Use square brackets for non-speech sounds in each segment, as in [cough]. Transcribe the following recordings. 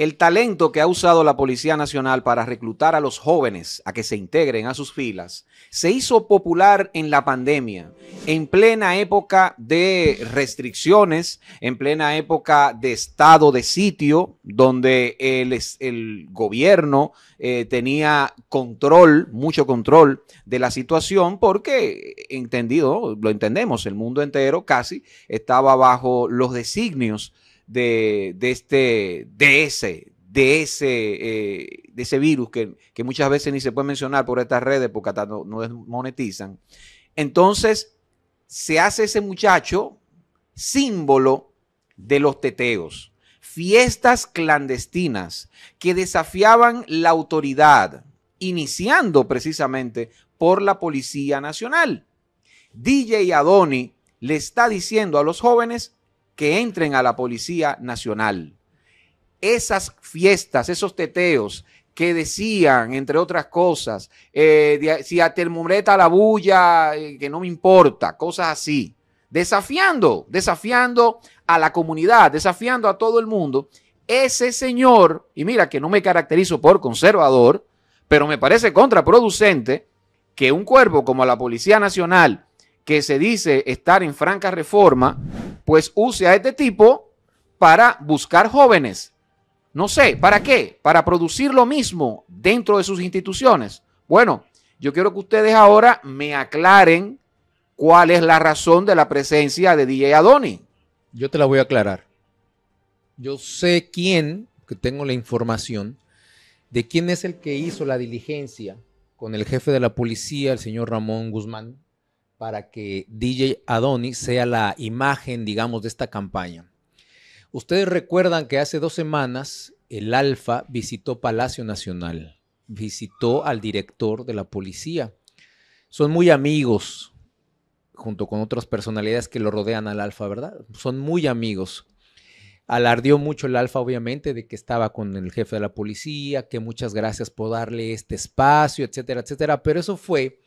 El talento que ha usado la Policía Nacional para reclutar a los jóvenes a que se integren a sus filas se hizo popular en la pandemia, en plena época de restricciones, en plena época de estado de sitio, donde el, gobierno eh, tenía control, mucho control de la situación, porque entendido, lo entendemos, el mundo entero casi estaba bajo los designios de, este, de ese, de ese, eh, de ese virus que, muchas veces ni se puede mencionar por estas redes porque hasta no, no monetizan. Entonces, se hace ese muchacho símbolo de los teteos, fiestas clandestinas que desafiaban la autoridad, iniciando precisamente por la Policía Nacional. DJ Adoni le está diciendo a los jóvenes que entren a la Policía Nacional. Esas fiestas, esos teteos que decían, entre otras cosas, eh, si a la bulla, eh, que no me importa, cosas así, desafiando, desafiando a la comunidad, desafiando a todo el mundo, ese señor, y mira que no me caracterizo por conservador, pero me parece contraproducente que un cuerpo como la Policía Nacional, que se dice estar en franca reforma, pues use a este tipo para buscar jóvenes. No sé, ¿para qué? Para producir lo mismo dentro de sus instituciones. Bueno, yo quiero que ustedes ahora me aclaren cuál es la razón de la presencia de DJ Adoni. Yo te la voy a aclarar. Yo sé quién, que tengo la información, de quién es el que hizo la diligencia con el jefe de la policía, el señor Ramón Guzmán, para que DJ Adonis sea la imagen, digamos, de esta campaña. Ustedes recuerdan que hace dos semanas el Alfa visitó Palacio Nacional, visitó al director de la policía. Son muy amigos, junto con otras personalidades que lo rodean al Alfa, ¿verdad? Son muy amigos. Alardió mucho el Alfa, obviamente, de que estaba con el jefe de la policía, que muchas gracias por darle este espacio, etcétera, etcétera. Pero eso fue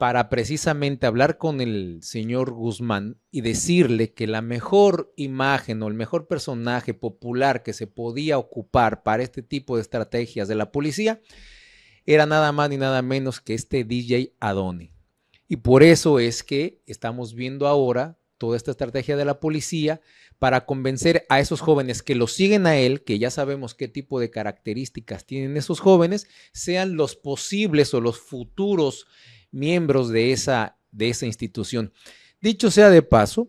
para precisamente hablar con el señor Guzmán y decirle que la mejor imagen o el mejor personaje popular que se podía ocupar para este tipo de estrategias de la policía era nada más ni nada menos que este DJ Adoni. Y por eso es que estamos viendo ahora toda esta estrategia de la policía para convencer a esos jóvenes que lo siguen a él, que ya sabemos qué tipo de características tienen esos jóvenes, sean los posibles o los futuros miembros de esa, de esa institución. Dicho sea de paso,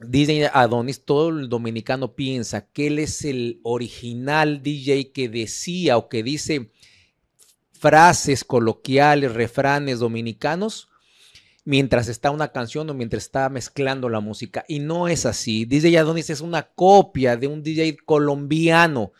DJ Adonis, todo el dominicano piensa que él es el original DJ que decía o que dice frases coloquiales, refranes dominicanos mientras está una canción o mientras está mezclando la música. Y no es así. DJ Adonis es una copia de un DJ colombiano,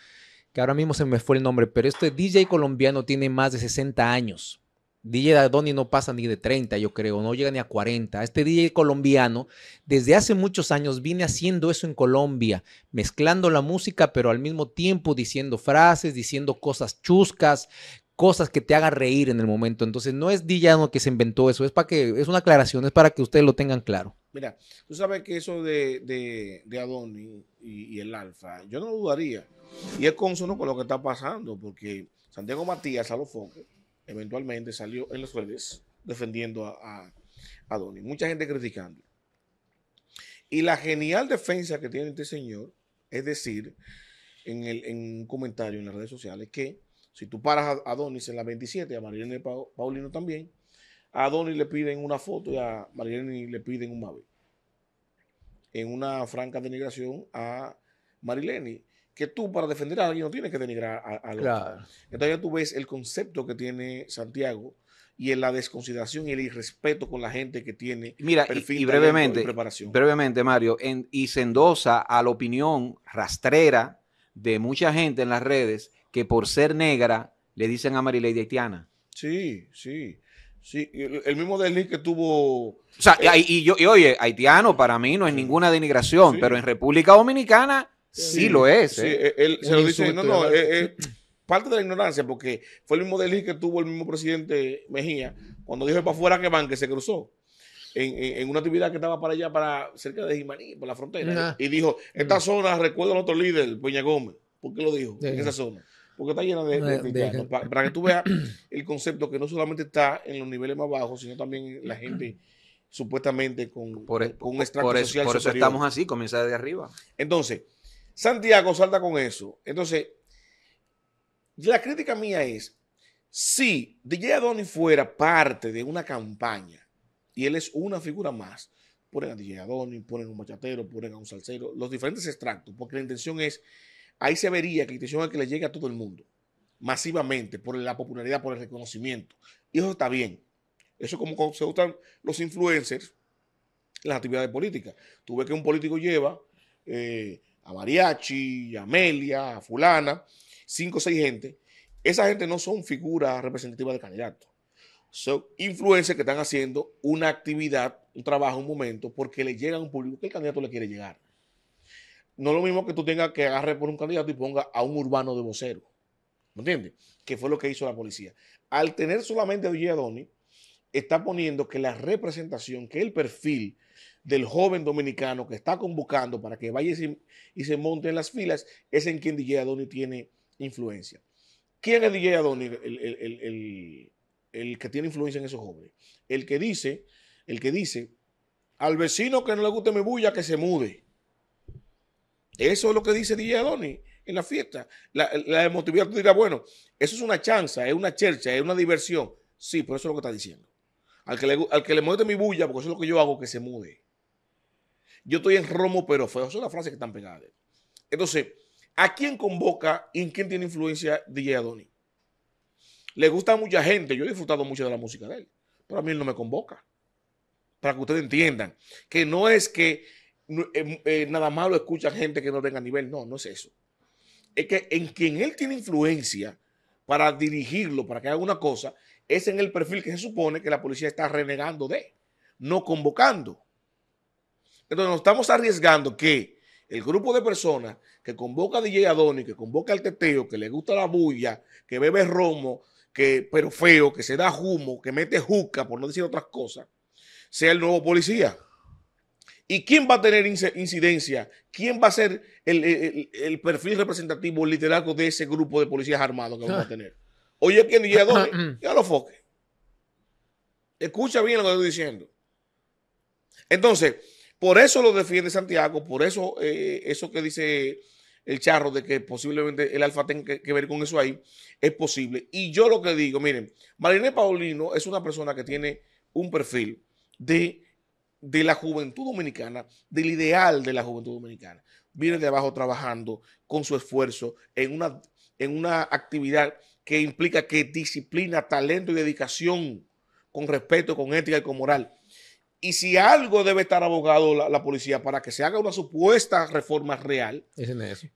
que ahora mismo se me fue el nombre, pero este DJ colombiano tiene más de 60 años. DJ Adoni no pasa ni de 30, yo creo, no llega ni a 40. Este DJ colombiano, desde hace muchos años, viene haciendo eso en Colombia, mezclando la música, pero al mismo tiempo diciendo frases, diciendo cosas chuscas, cosas que te hagan reír en el momento. Entonces, no es no que se inventó eso, es para que, es una aclaración, es para que ustedes lo tengan claro. Mira, tú sabes que eso de, de, Adoni y, el Alfa, yo no dudaría. Y es consono con lo que está pasando, porque Santiago Matías, a los focos, eventualmente salió en las redes defendiendo a, a, Donnie. Mucha gente criticando. Y la genial defensa que tiene este señor es decir en, un comentario en las redes sociales que si tú paras a, a en la 27, a Marilene Paulino también, a Donnie le piden una foto y a Marilene le piden un Mave, En una franca denigración a Marilene que tú para defender a alguien no tienes que denigrar a, a claro. Entonces ya tú ves el concepto que tiene Santiago y en la desconsideración y el irrespeto con la gente que tiene Mira, perfil, y, brevemente, preparación. brevemente Mario, y se a la opinión rastrera de mucha gente en las redes que por ser negra le dicen a de haitiana. Sí, sí. Sí, el mismo delito que tuvo. O sea, eh, y, yo, oye, haitiano para mí no es ninguna denigración, pero en República Dominicana Sí, lo es. ¿eh? se lo dice, no, no, es, parte eh, eh, de la ignorancia, porque fue el mismo delito que tuvo el mismo presidente Mejía, cuando dijo para afuera que van, que se cruzó. En, una actividad que estaba para allá, para cerca de Jimaní, por la frontera. Y dijo, esta mm. zona recuerda a otro líder, Peña Gómez. ¿Por qué lo dijo? En esa zona. Porque está llena de, para, que tú veas el concepto que no solamente está en los niveles más bajos, sino también la gente supuestamente con, e, con un extracto por Por eso estamos así, comienza desde arriba. Entonces, Santiago salta con eso. Entonces, la crítica mía es, si DJ Adoni fuera parte de una campaña y él es una figura más, ponen a DJ Adoni, ponen a un machatero, ponen a un salsero, los diferentes extractos, porque la intención es, ahí se vería que la intención es que le llegue a todo el mundo, masivamente, por la popularidad, por el reconocimiento. Y eso está bien. Eso es como se usan los influencers en las actividades políticas. Tú ves que un político lleva... Eh, a Mariachi, a Amelia, a Fulana, cinco o seis gente, esa gente no son figuras representativas del candidato. Son influencers que están haciendo una actividad, un trabajo, un momento, porque le llega a un público que el candidato le quiere llegar. No es lo mismo que tú tengas que agarre por un candidato y ponga a un urbano de vocero. ¿Me entiendes? Que fue lo que hizo la policía. Al tener solamente a Doni está poniendo que la representación, que el perfil del joven dominicano que está convocando para que vaya y se, monte en las filas es en quien DJ Adoni tiene influencia. ¿Quién es DJ Adoni, el, que tiene influencia en esos jóvenes? El que dice, el que dice, al vecino que no le guste mi bulla, que se mude. Eso es lo que dice DJ Adoni en la fiesta. La, la emotividad tú dirás, bueno, eso es una chanza, es una chercha, es una diversión. Sí, por eso es lo que está diciendo. Al que, le, al mi bulla, porque eso es lo que yo hago, que se mude. Yo estoy en Romo, pero fue son las frases que están pegadas. Entonces, ¿a quién convoca y en quién tiene influencia DJ Adoni? Le gusta a mucha gente. Yo he disfrutado mucho de la música de él, pero a mí él no me convoca. Para que ustedes entiendan que no es que eh, eh, nada malo lo escucha gente que no tenga nivel. No, no es eso. Es que en quien él tiene influencia para dirigirlo, para que haga una cosa, es en el perfil que se supone que la policía está renegando de, no convocando. Entonces nos estamos arriesgando que el grupo de personas que convoca a DJ Adoni, que convoca al teteo, que le gusta la bulla, que bebe romo, que, pero feo, que se da humo, que mete juca, por no decir otras cosas, sea el nuevo policía. ¿Y quién va a tener incidencia? ¿Quién va a ser el, perfil representativo literal de ese grupo de policías armados que vamos a [laughs] tener? Oye, es que ni dónde, [clears throat] ya lo foque. Escucha bien lo que estoy diciendo. Entonces, por eso lo defiende Santiago, por eso eh, eso que dice el charro de que posiblemente el Alfa tenga que, ver con eso ahí, es posible. Y yo lo que digo, miren, Mariné Paulino es una persona que tiene un perfil de, de la juventud dominicana, del ideal de la juventud dominicana. Viene de abajo trabajando con su esfuerzo en una, en una actividad que implica que disciplina, talento y dedicación con respeto, con ética y con moral. Y si algo debe estar abogado la, policía para que se haga una supuesta reforma real, es en eso.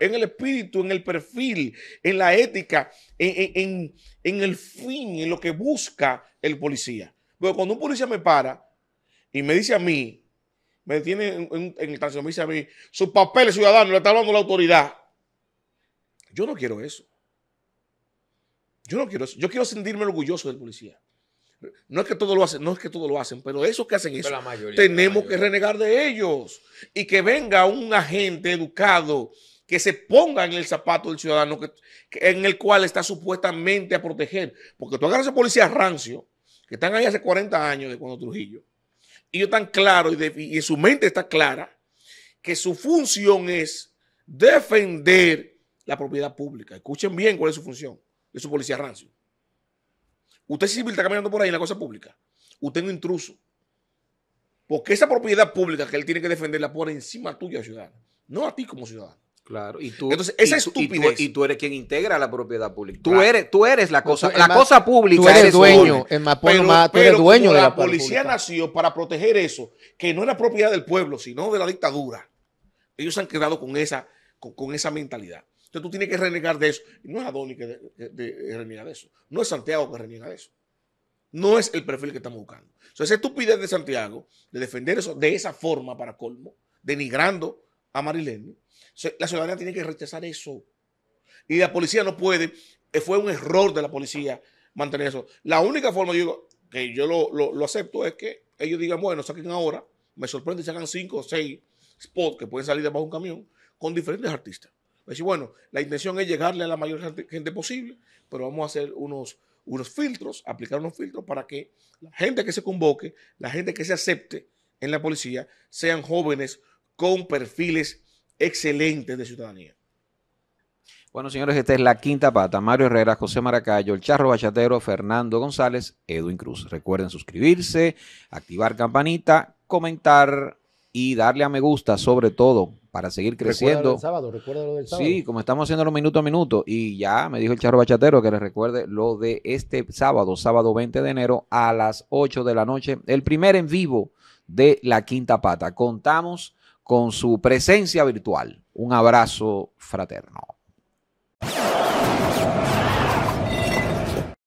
en el espíritu, en el perfil, en la ética, en, el fin, en lo que busca el policía. Pero cuando un policía me para y me dice a mí, me tiene en, el tránsito, me dice a mí, sus papeles ciudadano, le está hablando la autoridad. Yo no quiero eso. Yo no quiero eso. Yo quiero sentirme orgulloso del policía. No es que todo lo hacen, no es que todo lo hacen, pero esos que hacen eso, tenemos que renegar de ellos y que venga un agente educado que se ponga en el zapato del ciudadano que, en el cual está supuestamente a proteger. Porque tú agarras a policías rancio, que están ahí hace 40 años de cuando Trujillo, y ellos están claros y, y en su mente está clara que su función es defender la propiedad pública. Escuchen bien cuál es su función de su policía rancio. Usted civil está caminando por ahí en la cosa pública. Usted es un intruso. Porque esa propiedad pública que él tiene que defender la pone encima tuya, ciudadano. No a ti como ciudadano. Claro, y tú. Entonces, esa y estupidez. Y tú, eres quien integra la propiedad pública. Tú, eres, tú eres la cosa, la cosa pública. Tú eres, dueño. tú dueño de la, policía nació para proteger eso, que no es la propiedad del pueblo, sino de la dictadura. Ellos han quedado con esa, con esa mentalidad. Entonces tú tienes que renegar de eso. Y no es Adoni que de, de, eso. No es Santiago que renega de eso. No es el perfil que estamos buscando. Entonces, esa estupidez de Santiago, de defender eso de esa forma para colmo, denigrando a Marilene, la ciudadanía tiene que rechazar eso. Y la policía no puede. Eh, fue un error de la policía mantener eso. La única forma, digo, que yo lo, acepto es que ellos digan, bueno, saquen ahora, me sorprende y sacan cinco o seis spots que pueden salir debajo de un camión con diferentes artistas. Decir, bueno, la intención es llegarle a la mayor gente posible, pero vamos a hacer unos, unos filtros, aplicar unos filtros para que la gente que se convoque, la gente que se acepte en la policía, sean jóvenes con perfiles excelentes de ciudadanía. Bueno, señores, esta es la quinta pata. Mario Herrera, José Maracayo, el Charro Bachatero, Fernando González, Edwin Cruz. Recuerden suscribirse, activar campanita, comentar y darle a me gusta, sobre todo para seguir creciendo. sábado, Sí, como estamos haciéndolo minuto a minuto. Y ya me dijo el charro bachatero que le recuerde lo de este sábado, sábado 20 de enero a las 8 de la noche, el primer en vivo de La Quinta Pata. Contamos con su presencia virtual. Un abrazo fraterno.